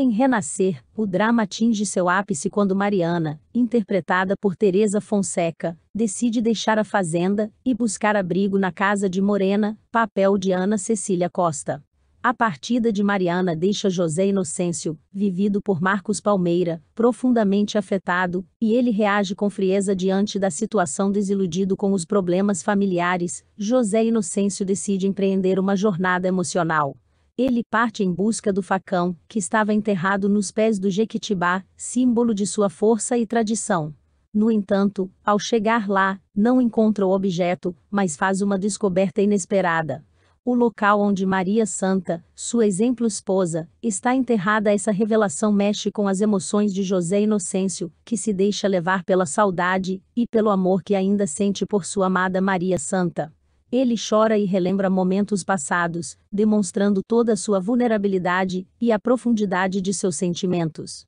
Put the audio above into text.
Em Renascer, o drama atinge seu ápice quando Mariana, interpretada por Teresa Fonseca, decide deixar a fazenda e buscar abrigo na casa de Morena, papel de Ana Cecília Costa. A partida de Mariana deixa José Inocêncio, vivido por Marcos Palmeira, profundamente afetado, e ele reage com frieza diante da situação desiludido com os problemas familiares. José Inocêncio decide empreender uma jornada emocional ele parte em busca do facão, que estava enterrado nos pés do Jequitibá, símbolo de sua força e tradição. No entanto, ao chegar lá, não encontra o objeto, mas faz uma descoberta inesperada. O local onde Maria Santa, sua exemplo esposa, está enterrada, essa revelação mexe com as emoções de José Inocêncio, que se deixa levar pela saudade e pelo amor que ainda sente por sua amada Maria Santa. Ele chora e relembra momentos passados, demonstrando toda sua vulnerabilidade e a profundidade de seus sentimentos.